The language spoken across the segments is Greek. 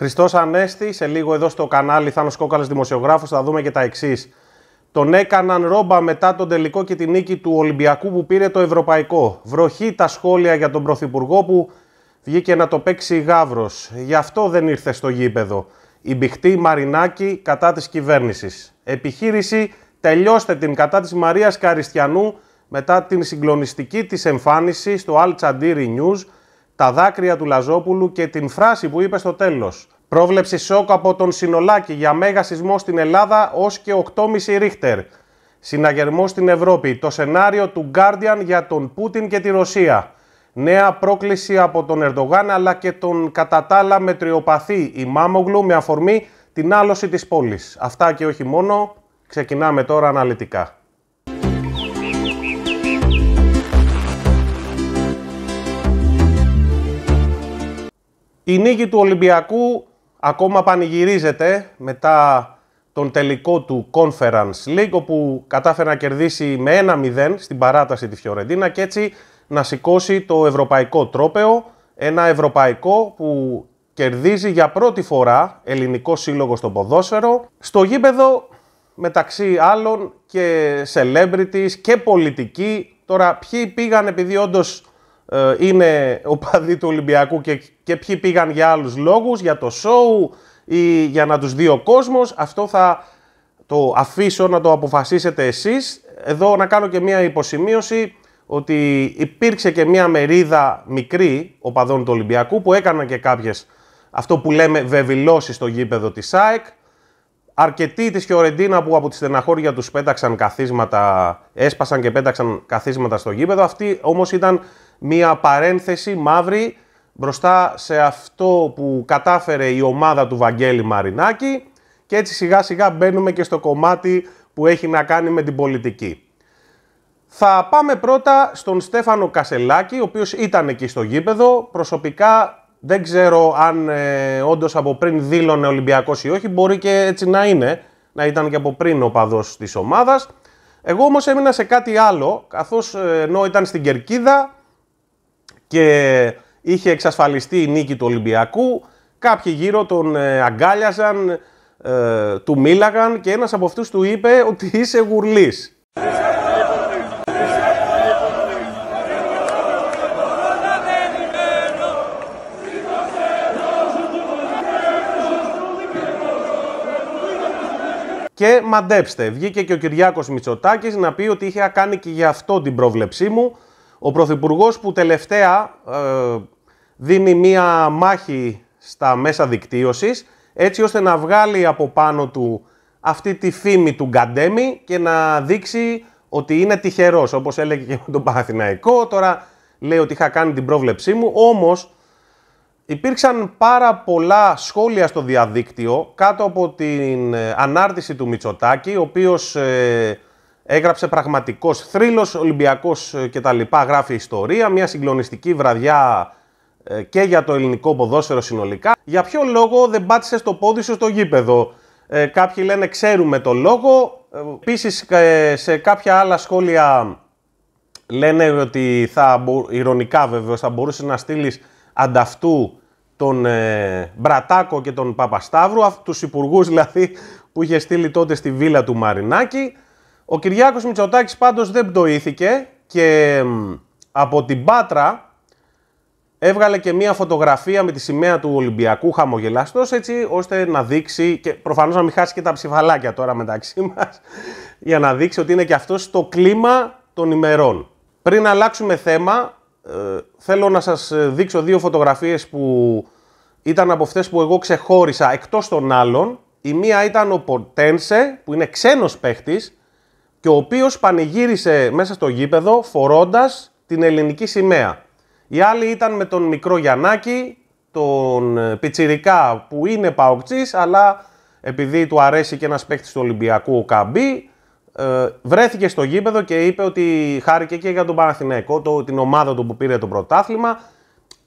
Χριστός Ανέστη, σε λίγο εδώ στο κανάλι Θάνος Κόκαλα Δημοσιογράφος, θα δούμε και τα εξής. Τον έκαναν ρόμπα μετά τον τελικό και τη νίκη του Ολυμπιακού που πήρε το Ευρωπαϊκό. Βροχή τα σχόλια για τον Πρωθυπουργό που βγήκε να το παίξει γάβρος. Γι' αυτό δεν ήρθε στο γήπεδο. Η μπιχτή Μαρινάκη κατά της κυβέρνησης. Επιχείρηση τελειώστε την κατά της Μαρίας Καριστιανού μετά την συγκλονιστική της εμφάνιση στο Al News τα δάκρυα του Λαζόπουλου και την φράση που είπε στο τέλος. Πρόβλεψη σοκ από τον Συνολάκη για μέγα σεισμό στην Ελλάδα ως και 8,5 ρίχτερ. Συναγερμό στην Ευρώπη. Το σενάριο του Guardian για τον Πούτιν και τη Ρωσία. Νέα πρόκληση από τον Ερντογάν αλλά και τον κατά τα άλλα μετριοπαθή Μάμογλου με αφορμή την άλωση της πόλης. Αυτά και όχι μόνο. Ξεκινάμε τώρα αναλυτικά. Η νίκη του Ολυμπιακού ακόμα πανηγυρίζεται μετά τον τελικό του Conference League, όπου κατάφερε να κερδίσει με 1-0 στην παράταση της Φιωρεντίνα και έτσι να σηκώσει το ευρωπαϊκό τρόπεο, ένα ευρωπαϊκό που κερδίζει για πρώτη φορά ελληνικό σύλλογο στο ποδόσφαιρο, στο γήπεδο μεταξύ άλλων και celebrities και πολιτικοί. Τώρα ποιοι πήγαν επειδή όντως ε, είναι οπαδοί του Ολυμπιακού και, και ποιοι πήγαν για άλλους λόγους, για το σόου ή για να τους δει ο κόσμος. Αυτό θα το αφήσω να το αποφασίσετε εσείς. Εδώ να κάνω και μία υποσημείωση ότι υπήρξε και μία μερίδα μικρή οπαδών του Ολυμπιακού που έκαναν και κάποιες αυτό που λέμε βεβηλώσεις στο γήπεδο της ΑΕΚ Αρκετοί της Φιωρεντίνα που από τη στεναχώρια τους πέταξαν καθίσματα, έσπασαν και πέταξαν καθίσματα στο γήπεδο. Αυτοί όμως ήταν μία παρένθεση μαύρη μπροστά σε αυτό που κατάφερε η ομάδα του Βαγγέλη Μαρινάκη και έτσι σιγά σιγά μπαίνουμε και στο κομμάτι που έχει να κάνει με την πολιτική. Θα πάμε πρώτα στον Στέφανο Κασελάκη, ο οποίος ήταν εκεί στο γήπεδο. Προσωπικά δεν ξέρω αν ε, όντως από πριν δήλωνε Ολυμπιακός ή όχι, μπορεί και έτσι να είναι, να ήταν και από πριν ο παδός της ομάδας. Εγώ όμως έμεινα σε κάτι άλλο, καθώς ε, ενώ ήταν στην Κερκίδα, και είχε εξασφαλιστεί η νίκη του Ολυμπιακού. Κάποιοι γύρω τον ε, αγκάλιαζαν, ε, του μίλαγαν και ένας από αυτούς του είπε ότι είσαι γουρλής. Και μαντέψτε, βγήκε και ο Κυριάκος Μητσοτάκης να πει ότι είχε κάνει και γι' αυτό την πρόβλεψή μου ο Πρωθυπουργός που τελευταία ε, δίνει μία μάχη στα μέσα δικτύωσης έτσι ώστε να βγάλει από πάνω του αυτή τη φήμη του Γκαντέμι και να δείξει ότι είναι τυχερός όπως έλεγε και με τον Παναθηναϊκό τώρα λέει ότι είχα κάνει την πρόβλεψή μου όμως υπήρξαν πάρα πολλά σχόλια στο διαδίκτυο κάτω από την ε, ανάρτηση του Μητσοτάκη ο οποίος ε, Έγραψε πραγματικός θρύλος, Ολυμπιακός ε, κτλ. Γράφει ιστορία, μια συγκλονιστική βραδιά ε, και για το ελληνικό ποδόσφαιρο συνολικά. Για ποιο λόγο δεν πάτησε το πόδι σου στο γήπεδο. Ε, κάποιοι λένε ξέρουμε το λόγο. Ε, Επίσης σε κάποια άλλα σχόλια λένε ότι θα, ηρωνικά βέβαια, θα μπορούσες να στείλεις ανταυτού τον Μπρατάκο και τον Παπασταύρου, τους υπουργούς δηλαδή που είχε στείλει τότε στη βίλα του Μαρινάκη. Ο Κυριάκος Μητσοτάκης πάντως δεν πτωήθηκε και από την Πάτρα έβγαλε και μία φωτογραφία με τη σημαία του Ολυμπιακού χαμογελαστός έτσι ώστε να δείξει και προφανώς να μην χάσει και τα ψηφαλάκια τώρα μεταξύ μας για να δείξει ότι είναι και αυτός στο κλίμα των ημερών. Πριν αλλάξουμε θέμα ε, θέλω να σας ε, δείξω δύο φωτογραφίες που ήταν από αυτές που εγώ ξεχώρισα εκτός των άλλων. Η μία ήταν ο Ποτένσε που είναι ξένος παίχτης ο οποίος πανηγύρισε μέσα στο γήπεδο φορώντας την ελληνική σημαία. Οι άλλοι ήταν με τον μικρό Γιαννάκη, τον ε, Πιτσιρικά που είναι Παοκτσής, αλλά επειδή του αρέσει και ένας παίχτης του Ολυμπιακού ο Καμπή, ε, βρέθηκε στο γήπεδο και είπε ότι χάρηκε και για τον Παναθηναϊκό, το, την ομάδα του που πήρε το πρωτάθλημα.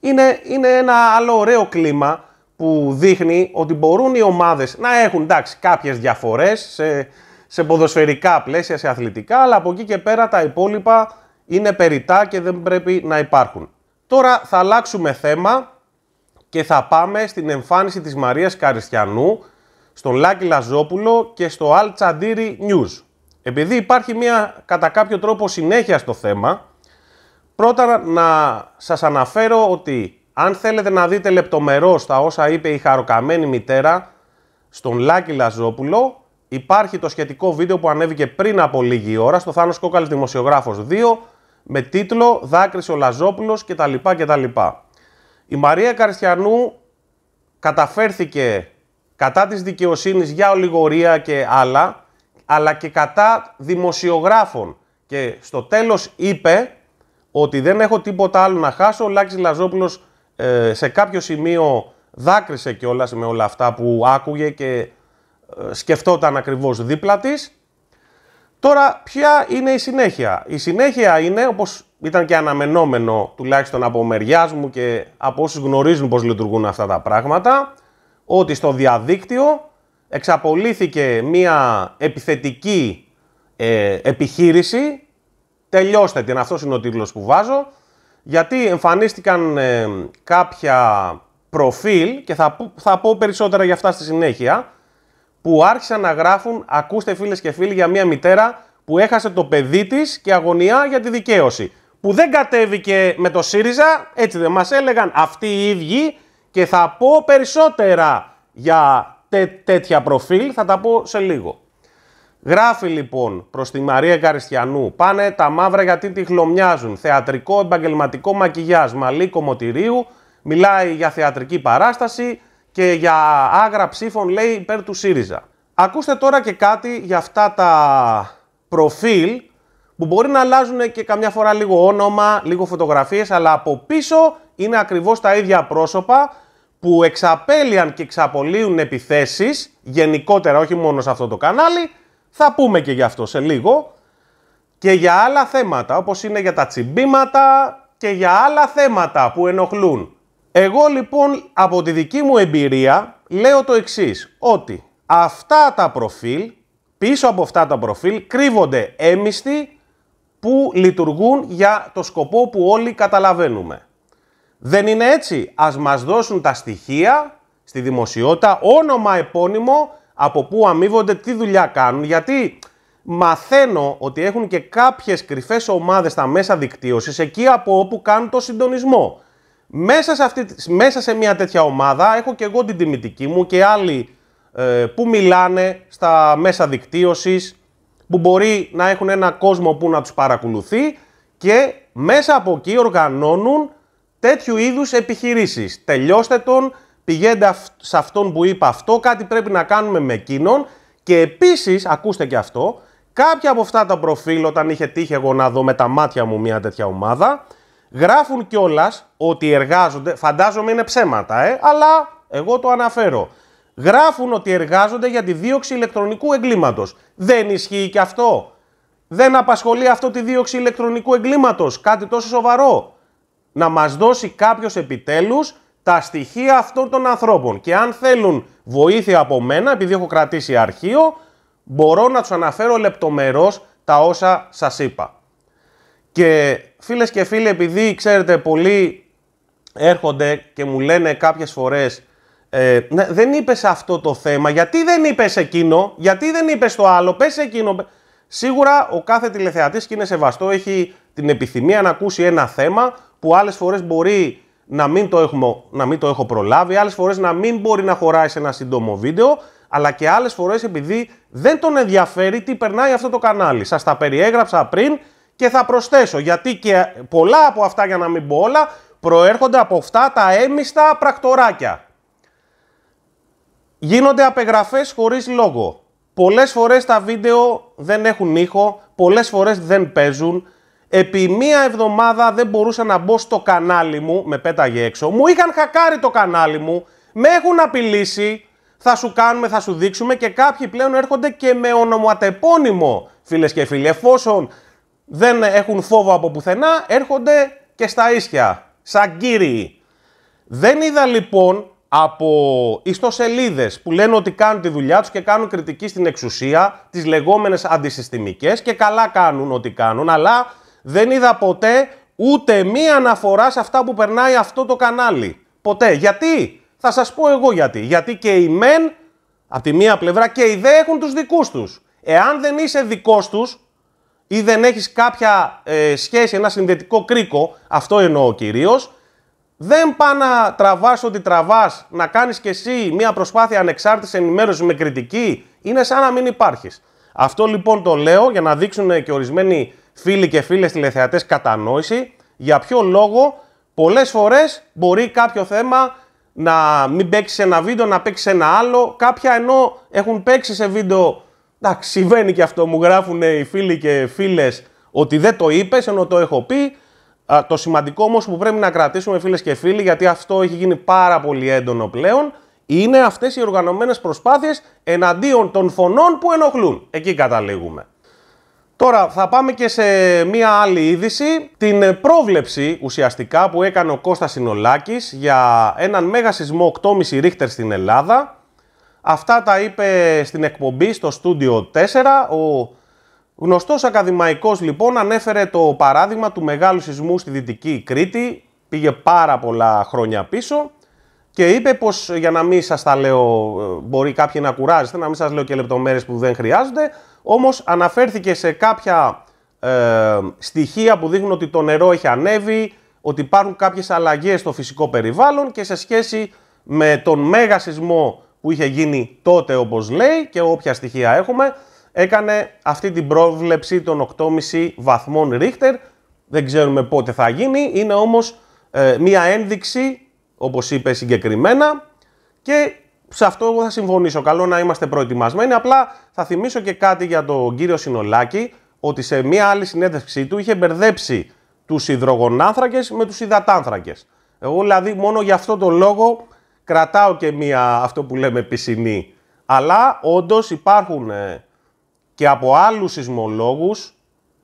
Είναι, είναι ένα άλλο ωραίο κλίμα που δείχνει ότι μπορούν οι ομάδες να έχουν εντάξει, κάποιες διαφορές σε, σε ποδοσφαιρικά πλαίσια, σε αθλητικά, αλλά από εκεί και πέρα τα υπόλοιπα είναι περιτά και δεν πρέπει να υπάρχουν. Τώρα θα αλλάξουμε θέμα και θα πάμε στην εμφάνιση της Μαρίας Καριστιανού στον Λάκη Λαζόπουλο και στο Al chandiri News. Επειδή υπάρχει μια κατά κάποιο τρόπο συνέχεια στο θέμα, πρώτα να σας αναφέρω ότι αν θέλετε να δείτε λεπτομερώς τα όσα είπε η χαροκαμένη μητέρα στον Λάκη Λαζόπουλο, Υπάρχει το σχετικό βίντεο που ανέβηκε πριν από λίγη ώρα στο Θάνος Κόκαλης Δημοσιογράφος 2 με τίτλο «Δάκρυσε ο Λαζόπουλος» κτλ. κτλ. Η Μαρία Καριστιανού καταφέρθηκε κατά της δικαιοσύνης για ολιγορία και άλλα, αλλά και κατά δημοσιογράφων. Και στο τέλος είπε ότι δεν έχω τίποτα άλλο να χάσω. Ο Λάκης Λαζόπουλος ε, σε κάποιο σημείο δάκρυσε κιόλας με όλα αυτά που άκουγε και ε, σκεφτόταν ακριβώς δίπλα της. Τώρα, ποια είναι η συνέχεια. Η συνέχεια είναι, όπως ήταν και αναμενόμενο τουλάχιστον από μεριάς μου και από όσους γνωρίζουν πώς λειτουργούν αυτά τα πράγματα, ότι στο διαδίκτυο εξαπολύθηκε μία επιθετική ε, επιχείρηση, τελειώστε την, αυτός είναι ο τίτλος που βάζω, γιατί εμφανίστηκαν ε, κάποια προφίλ και θα, θα πω περισσότερα για αυτά στη συνέχεια, που άρχισαν να γράφουν, ακούστε φίλες και φίλοι, για μια μητέρα που έχασε το παιδί της και αγωνιά για τη δικαίωση. Που δεν κατέβηκε με το ΣΥΡΙΖΑ, έτσι δεν μας έλεγαν αυτοί οι ίδιοι και θα πω περισσότερα για τε, τέτοια προφίλ, θα τα πω σε λίγο. Γράφει λοιπόν προς τη Μαρία Καριστιανού «Πάνε τα μαύρα γιατί τη χλωμιάζουν, θεατρικό επαγγελματικό μακιγιάζ, μαλλί κομμωτηρίου, μιλάει για θεατρική παράσταση, και για άγρα ψήφων λέει υπέρ του ΣΥΡΙΖΑ. Ακούστε τώρα και κάτι για αυτά τα προφίλ που μπορεί να αλλάζουν και καμιά φορά λίγο όνομα, λίγο φωτογραφίες, αλλά από πίσω είναι ακριβώς τα ίδια πρόσωπα που εξαπέλιαν και εξαπολύουν επιθέσεις, γενικότερα όχι μόνο σε αυτό το κανάλι, θα πούμε και γι' αυτό σε λίγο, και για άλλα θέματα, όπως είναι για τα τσιμπήματα και για άλλα θέματα που ενοχλούν εγώ λοιπόν από τη δική μου εμπειρία λέω το εξής, ότι αυτά τα προφίλ, πίσω από αυτά τα προφίλ κρύβονται έμιστοι που λειτουργούν για το σκοπό που όλοι καταλαβαίνουμε. Δεν είναι έτσι. Ας μας δώσουν τα στοιχεία στη δημοσιότητα, όνομα, επώνυμο, από πού αμείβονται, τι δουλειά κάνουν, γιατί μαθαίνω ότι έχουν και κάποιες κρυφές ομάδες στα μέσα δικτύωσης, εκεί από όπου κάνουν το συντονισμό. Μέσα σε, μια τέτοια ομάδα έχω και εγώ την τιμητική μου και άλλοι ε, που μιλάνε στα μέσα δικτύωσης, που μπορεί να έχουν ένα κόσμο που να τους παρακολουθεί και μέσα από εκεί οργανώνουν τέτοιου είδους επιχειρήσεις. Τελειώστε τον, πηγαίνετε σε αυτόν που είπα αυτό, κάτι πρέπει να κάνουμε με εκείνον και επίσης, ακούστε και αυτό, κάποια από αυτά τα προφίλ όταν είχε τύχει εγώ να δω με τα μάτια μου μια τέτοια ομάδα, Γράφουν κιόλας ότι εργάζονται, φαντάζομαι είναι ψέματα, ε, αλλά εγώ το αναφέρω. Γράφουν ότι εργάζονται για τη δίωξη ηλεκτρονικού εγκλήματος. Δεν ισχύει και αυτό. Δεν απασχολεί αυτό τη δίωξη ηλεκτρονικού εγκλήματος. Κάτι τόσο σοβαρό. Να μας δώσει κάποιος επιτέλους τα στοιχεία αυτών των ανθρώπων. Και αν θέλουν βοήθεια από μένα, επειδή έχω κρατήσει αρχείο, μπορώ να τους αναφέρω λεπτομερώς τα όσα σας είπα. Και φίλες και φίλοι, επειδή ξέρετε πολλοί έρχονται και μου λένε κάποιες φορές ε, «Ναι, δεν είπες αυτό το θέμα, γιατί δεν είπες εκείνο, γιατί δεν είπες το άλλο, πες εκείνο. Σίγουρα ο κάθε τηλεθεατής και είναι σεβαστό, έχει την επιθυμία να ακούσει ένα θέμα που άλλες φορές μπορεί να μην το, έχουμε, να μην το έχω προλάβει, άλλες φορές να μην μπορεί να χωράει σε ένα σύντομο βίντεο, αλλά και άλλες φορές επειδή δεν τον ενδιαφέρει τι περνάει αυτό το κανάλι. Σας τα περιέγραψα πριν, και θα προσθέσω, γιατί και πολλά από αυτά, για να μην πω όλα, προέρχονται από αυτά τα έμιστα πρακτοράκια. Γίνονται απεγραφές χωρίς λόγο. Πολλές φορές τα βίντεο δεν έχουν ήχο, πολλές φορές δεν παίζουν. Επί μία εβδομάδα δεν μπορούσα να μπω στο κανάλι μου, με πέταγε έξω. Μου είχαν χακάρει το κανάλι μου, με έχουν απειλήσει, θα σου κάνουμε, θα σου δείξουμε και κάποιοι πλέον έρχονται και με ονοματεπώνυμο, φίλες και φίλοι. Εφόσον δεν έχουν φόβο από πουθενά, έρχονται και στα ίσια, σαν κύριοι. Δεν είδα λοιπόν από ιστοσελίδες που λένε ότι κάνουν τη δουλειά τους και κάνουν κριτική στην εξουσία, τις λεγόμενες αντισυστημικές και καλά κάνουν ό,τι κάνουν, αλλά δεν είδα ποτέ ούτε μία αναφορά σε αυτά που περνάει αυτό το κανάλι. Ποτέ. Γιατί? Θα σας πω εγώ γιατί. Γιατί και οι μεν, από τη μία πλευρά, και οι δε έχουν τους δικούς τους. Εάν δεν είσαι δικός τους, ή δεν έχεις κάποια ε, σχέση, ένα συνδετικό κρίκο, αυτό εννοώ κυρίως. δεν πά να τραβάς ό,τι τραβάς, να κάνεις και εσύ μια προσπάθεια ανεξάρτητης ενημέρωσης με κριτική, είναι σαν να μην υπάρχεις. Αυτό λοιπόν το λέω για να δείξουν και ορισμένοι φίλοι και φίλες τηλεθεατές κατανόηση, για ποιο λόγο πολλές φορές μπορεί κάποιο θέμα να μην παίξει σε ένα βίντεο, να παίξει σε ένα άλλο, κάποια ενώ έχουν παίξει σε βίντεο Εντάξει, συμβαίνει και αυτό. Μου γράφουν οι φίλοι και φίλες ότι δεν το είπες, ενώ το έχω πει. Α, το σημαντικό όμως που πρέπει να κρατήσουμε, φίλες και φίλοι, γιατί αυτό έχει γίνει πάρα πολύ έντονο πλέον, είναι αυτές οι οργανωμένες προσπάθειες εναντίον των φωνών που ενοχλούν. Εκεί καταλήγουμε. Τώρα θα πάμε και σε μία άλλη είδηση, την πρόβλεψη ουσιαστικά που έκανε ο Κώστας Συνολάκης για έναν μέγα σεισμό 8,5 ρίχτερ στην Ελλάδα Αυτά τα είπε στην εκπομπή στο Studio 4. Ο γνωστός ακαδημαϊκός λοιπόν ανέφερε το παράδειγμα του μεγάλου σεισμού στη Δυτική Κρήτη. Πήγε πάρα πολλά χρόνια πίσω και είπε πως για να μην σας τα λέω, ε, μπορεί κάποιοι να κουράζεστε, να μην σας λέω και λεπτομέρειες που δεν χρειάζονται, όμως αναφέρθηκε σε κάποια ε, στοιχεία που δείχνουν ότι το νερό έχει ανέβει, ότι υπάρχουν κάποιες αλλαγές στο φυσικό περιβάλλον και σε σχέση με τον μέγα σεισμό που είχε γίνει τότε όπως λέει και όποια στοιχεία έχουμε, έκανε αυτή την πρόβλεψη των 8,5 βαθμών Ρίχτερ. Δεν ξέρουμε πότε θα γίνει, είναι όμως ε, μία ένδειξη, όπως είπε συγκεκριμένα, και σε αυτό εγώ θα συμφωνήσω. Καλό να είμαστε προετοιμασμένοι. Απλά θα θυμίσω και κάτι για τον κύριο Συνολάκη, ότι σε μία άλλη συνέντευξή του είχε μπερδέψει τους υδρογονάνθρακες με τους υδατάνθρακες. Εγώ δηλαδή μόνο για αυτό το λόγο κρατάω και μία αυτό που λέμε πισινή. Αλλά όντως υπάρχουν ε, και από άλλους σεισμολόγους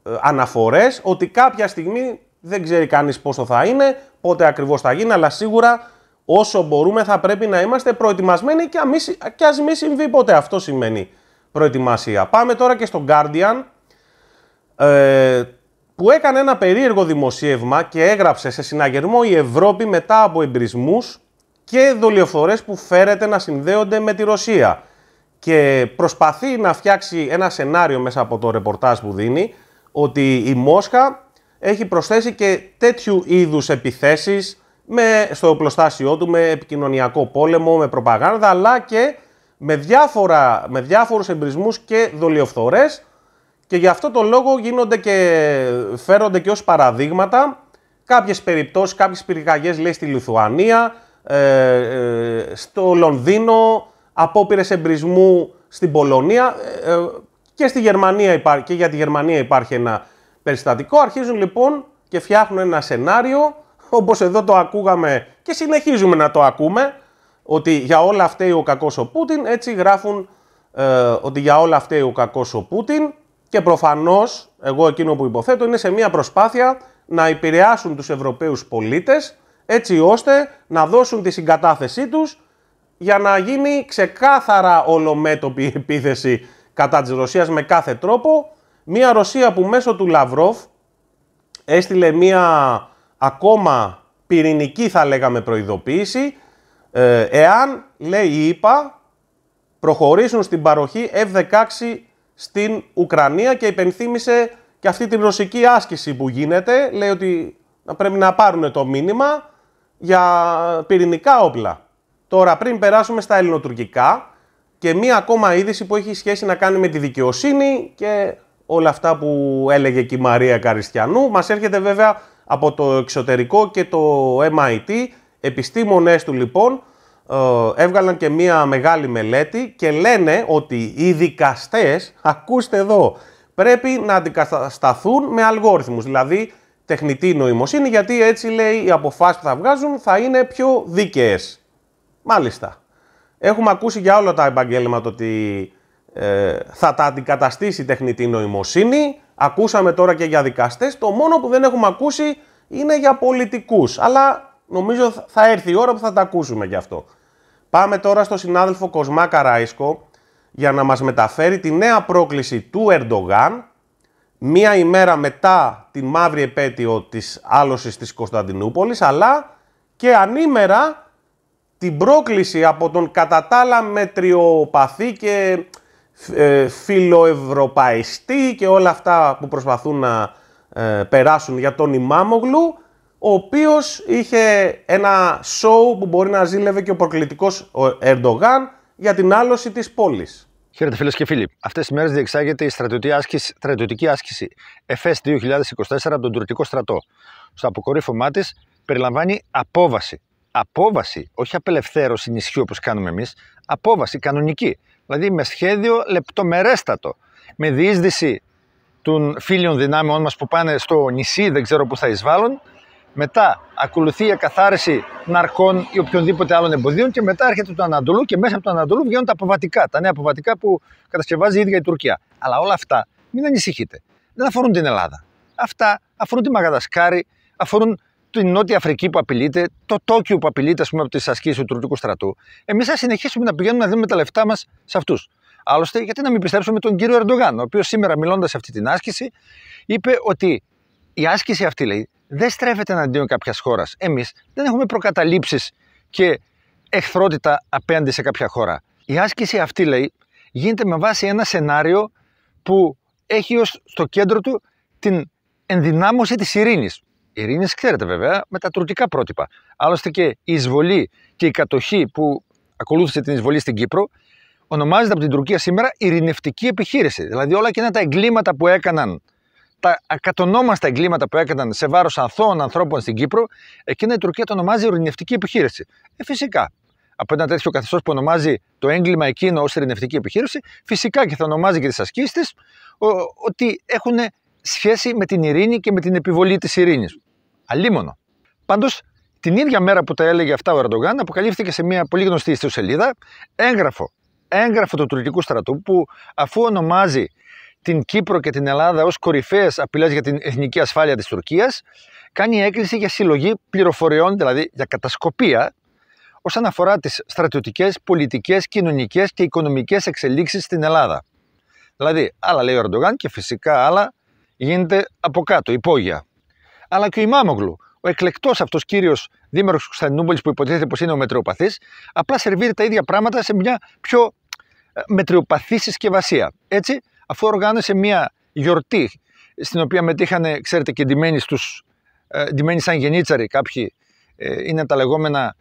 ε, αναφορές ότι κάποια στιγμή δεν ξέρει κανείς πόσο θα είναι, πότε ακριβώς θα γίνει, αλλά σίγουρα όσο μπορούμε θα πρέπει να είμαστε προετοιμασμένοι και, α και ας μην συμβεί ποτέ. Αυτό σημαίνει προετοιμασία. Πάμε τώρα και στο Guardian ε, που έκανε ένα περίεργο δημοσίευμα και έγραψε σε συναγερμό η Ευρώπη μετά από εμπρισμούς και δολιοφορές που φέρεται να συνδέονται με τη Ρωσία. Και προσπαθεί να φτιάξει ένα σενάριο μέσα από το ρεπορτάζ που δίνει ότι η Μόσχα έχει προσθέσει και τέτοιου είδους επιθέσεις με, στο οπλοστάσιό του, με επικοινωνιακό πόλεμο, με προπαγάνδα, αλλά και με, διάφορα, με διάφορους εμπρισμούς και δολιοφθορές και γι' αυτό το λόγο γίνονται και φέρονται και ως παραδείγματα κάποιες περιπτώσεις, κάποιες πυρκαγιές λέει στη Λιθουανία, ε, ε, στο Λονδίνο, απόπειρε εμπρισμού στην Πολωνία ε, και, στη Γερμανία υπά, και για τη Γερμανία υπάρχει ένα περιστατικό. Αρχίζουν λοιπόν και φτιάχνουν ένα σενάριο, όπως εδώ το ακούγαμε και συνεχίζουμε να το ακούμε, ότι για όλα αυτά ο κακός ο Πούτιν, έτσι γράφουν ότι για όλα αυτά ο κακός ο Πούτιν και προφανώς, εγώ εκείνο που υποθέτω, είναι σε μια προσπάθεια να επηρεάσουν τους Ευρωπαίους πολίτες έτσι ώστε να δώσουν τη συγκατάθεσή τους για να γίνει ξεκάθαρα ολομέτωπη επίθεση κατά της Ρωσίας με κάθε τρόπο. Μία Ρωσία που μέσω του Λαυρόφ έστειλε μία ακόμα πυρηνική θα λέγαμε προειδοποίηση ε, εάν, λέει η ΕΠΑ, προχωρήσουν στην παροχή F-16 στην Ουκρανία και υπενθύμησε και αυτή την ρωσική άσκηση που γίνεται. Λέει ότι πρέπει να πάρουν το μήνυμα για πυρηνικά όπλα. Τώρα, πριν περάσουμε στα ελληνοτουρκικά και μία ακόμα είδηση που έχει σχέση να κάνει με τη δικαιοσύνη και όλα αυτά που έλεγε και η Μαρία Καριστιανού, μας έρχεται βέβαια από το εξωτερικό και το MIT. Επιστήμονές του λοιπόν ε, έβγαλαν και μία μεγάλη μελέτη και λένε ότι οι δικαστές, ακούστε εδώ, πρέπει να αντικατασταθούν με αλγόριθμους. Δηλαδή τεχνητή νοημοσύνη, γιατί έτσι λέει οι αποφάσεις που θα βγάζουν θα είναι πιο δίκαιες. Μάλιστα. Έχουμε ακούσει για όλα τα επαγγέλματα ότι ε, θα τα αντικαταστήσει η τεχνητή νοημοσύνη. Ακούσαμε τώρα και για δικαστές. Το μόνο που δεν έχουμε ακούσει είναι για πολιτικούς. Αλλά νομίζω θα έρθει η ώρα που θα τα ακούσουμε γι' αυτό. Πάμε τώρα στο συνάδελφο Κοσμά Καράισκο για να μας μεταφέρει τη νέα πρόκληση του Ερντογάν μία ημέρα μετά την μαύρη επέτειο της άλωσης της Κωνσταντινούπολης, αλλά και ανήμερα την πρόκληση από τον κατά τα άλλα μετριοπαθή και ε, φιλοευρωπαϊστή και όλα αυτά που προσπαθούν να ε, περάσουν για τον Ιμάμογλου, ο οποίος είχε ένα σοου που μπορεί να ζήλευε και ο προκλητικός Ερντογάν για την άλωση της πόλης. Χαίρετε φίλες και φίλοι. Αυτές τις μέρες διεξάγεται η στρατιωτική άσκηση, στρατιωτική άσκηση 2024 από τον τουρκικό στρατό. Στο αποκορύφωμά της περιλαμβάνει απόβαση. Απόβαση, όχι απελευθέρωση νησιού όπως κάνουμε εμείς, απόβαση κανονική. Δηλαδή με σχέδιο λεπτομερέστατο. Με διείσδυση των φίλων δυνάμεών μας που πάνε στο νησί, δεν ξέρω πού θα εισβάλλουν, μετά ακολουθεί η εκαθάριση ναρκών ή οποιονδήποτε άλλων εμποδίων και μετά έρχεται το Ανατολού και μέσα από το Ανατολού βγαίνουν τα αποβατικά, τα νέα αποβατικά που κατασκευάζει η ίδια η Τουρκία. Αλλά όλα αυτά μην ανησυχείτε. Δεν αφορούν την Ελλάδα. Αυτά αφορούν τη Μαγαδασκάρη, αφορούν την Νότια Αφρική που απειλείται, το Τόκιο που απειλείται ας πούμε, από τις ασκήσεις του τουρκικού στρατού. Εμείς θα συνεχίσουμε να πηγαίνουμε να δίνουμε τα αποβατικα τα νεα αποβατικα που κατασκευαζει η ιδια η τουρκια αλλα ολα αυτα μην ανησυχειτε δεν αφορουν την ελλαδα αυτα αφορουν τη μαγαδασκαρη αφορουν την νοτια αφρικη που απειλειται το τοκιο που απειλειται πουμε απο τι ασκησει του τουρκικου στρατου εμει θα συνεχισουμε να πηγαινουμε να δινουμε τα λεφτα μας σε αυτούς. Άλλωστε, γιατί να μην πιστέψουμε τον κύριο Ερντογάν, ο οποίος σήμερα μιλώντας σε αυτή την άσκηση, είπε ότι η άσκηση αυτή λέει δεν στρέφεται εναντίον κάποιας χώρας. Εμείς δεν έχουμε προκαταλήψεις και εχθρότητα απέναντι σε κάποια χώρα. Η άσκηση αυτή, λέει, γίνεται με βάση ένα σενάριο που έχει ως στο κέντρο του την ενδυνάμωση της ειρήνης. Η ειρήνη, ξέρετε βέβαια, με τα τουρκικά πρότυπα. Άλλωστε και η εισβολή και η κατοχή που ακολούθησε την εισβολή στην Κύπρο ονομάζεται από την Τουρκία σήμερα ειρηνευτική επιχείρηση. Δηλαδή όλα εκείνα τα εγκλήματα που έκαναν τα ακατονόμαστα εγκλήματα που έκαναν σε βάρος αθώων ανθρώπων στην Κύπρο, εκείνα η Τουρκία το ονομάζει ειρηνευτική επιχείρηση. Ε, φυσικά. Από ένα τέτοιο καθεστώς που ονομάζει το έγκλημα εκείνο ως ειρηνευτική επιχείρηση, φυσικά και θα ονομάζει και τις ασκήσεις της ότι έχουν σχέση με την ειρήνη και με την επιβολή της ειρήνης. Αλίμονο. Πάντως, την ίδια μέρα που τα έλεγε αυτά ο Ερντογάν, αποκαλύφθηκε σε μια πολύ γνωστή ιστοσελίδα έγγραφο έγγραφο του τουρκικού στρατού που αφού ονομάζει την Κύπρο και την Ελλάδα ως κορυφαίες απειλές για την εθνική ασφάλεια της Τουρκίας, κάνει έκκληση για συλλογή πληροφοριών, δηλαδή για κατασκοπία, όσον αφορά τις στρατιωτικές, πολιτικές, κοινωνικές και οικονομικές εξελίξεις στην Ελλάδα. Δηλαδή, άλλα λέει ο Ερντογάν και φυσικά άλλα γίνεται από κάτω, υπόγεια. Αλλά και ο Ιμάμογλου, ο εκλεκτός αυτός κύριος δήμαρχος Κωνσταντινούπολης που υποτίθεται πως είναι ο μετριοπαθής, απλά σερβίρει τα ίδια πράγματα σε μια πιο ε, μετριοπαθή συσκευασία. Έτσι, αφού οργάνωσε μια γιορτή στην οποία μετήχαν, ξέρετε, και ντυμένοι, στους, ε, ντυμένοι σαν γενίτσαροι κάποιοι, ε, είναι τα λεγόμενα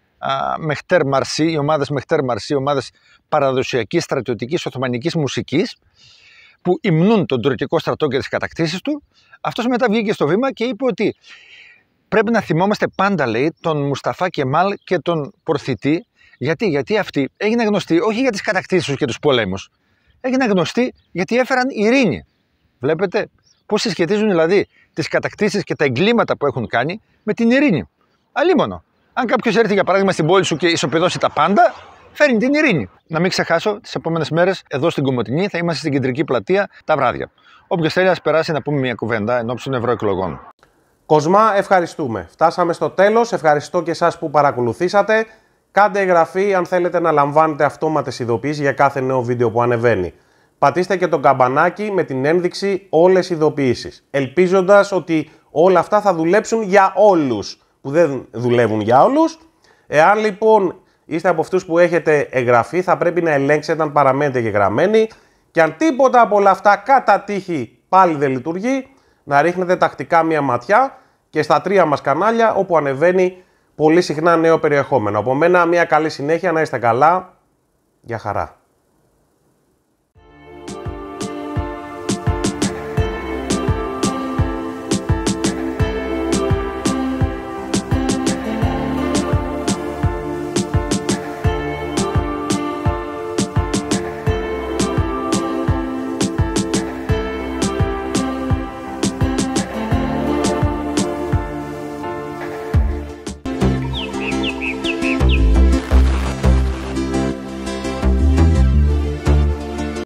Μεχτέρ Μαρσί, οι ομάδες Μεχτέρ Μαρσί, ομάδες παραδοσιακής στρατιωτικής Οθωμανικής μουσικής, που υμνούν τον τουρκικό στρατό και τις κατακτήσεις του, Αυτός μετά βγήκε στο βήμα και είπε ότι πρέπει να θυμόμαστε πάντα, λέει, τον Μουσταφά Κεμάλ και τον Πορθητή, γιατί, γιατί αυτοί έγιναν γνωστοί όχι για τις κατακτήσεις τους και τους πολέμους έγινε γνωστή, γιατί έφεραν ειρήνη. Βλέπετε πώς συσχετίζουν δηλαδή τις κατακτήσεις και τα εγκλήματα που έχουν κάνει με την ειρήνη. Αλίμονο. Αν κάποιος έρθει για παράδειγμα στην πόλη σου και ισοπεδώσει τα πάντα, φέρνει την ειρήνη. Να μην ξεχάσω, τις επόμενες μέρες εδώ στην Κομωτινή θα είμαστε στην κεντρική πλατεία τα βράδια. Όποιος θέλει, ας περάσει να πούμε μια κουβέντα εν ώψη των ευρωεκλογών. Κοσμά, ευχαριστούμε. Φτάσαμε στο τέλος. Ευχαριστώ και εσάς που παρακολουθήσατε. Κάντε εγγραφή αν θέλετε να λαμβάνετε αυτόματες ειδοποιήσεις για κάθε νέο βίντεο που ανεβαίνει. Πατήστε και το καμπανάκι με την ένδειξη όλες ειδοποιήσεις, ελπίζοντας ότι όλα αυτά θα δουλέψουν για όλους, που δεν δουλεύουν για όλους. Εάν λοιπόν είστε από αυτούς που έχετε εγγραφή, θα πρέπει να ελέγξετε αν παραμένετε γραμμένοι και αν τίποτα από όλα αυτά κατά τύχη πάλι δεν λειτουργεί, να ρίχνετε τακτικά μία ματιά και στα τρία μας κανάλια όπου ανεβαίνει πολύ συχνά νέο περιεχόμενο. Από μένα μια καλή συνέχεια, να είστε καλά. για χαρά.